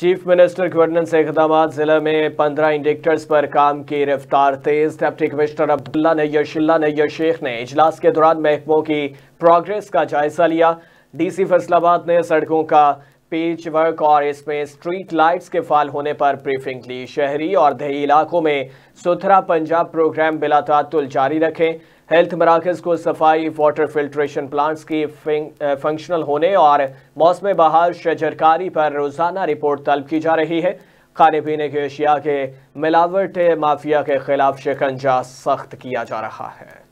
chief minister governance इकदाम जिले में पंद्रह इंडिकेटर्स पर काम की रफ्तार तेज डिप्टी कमिश्नर अब्दुल्ला नैयर शिल्ला नैयर शेख ने इजलास के दौरान महकमों की प्रोग्रेस का जायजा लिया डीसी फैसलाबाद ने सड़कों का पेच वर्क और इसमें स्ट्रीट लाइट्स के फाल होने पर ब्रीफिंग ली शहरी और दही इलाकों में सुथरा पंजाब प्रोग्राम बिलातातुल जारी रखें हेल्थ मराकज़ को सफाई वाटर फिल्ट्रेशन प्लांट्स की फंक्शनल होने और मौसम बहार शजरकारी पर रोज़ाना रिपोर्ट तलब की जा रही है खाने पीने की अशिया के मिलावट माफिया के खिलाफ शिकंजा सख्त किया जा रहा है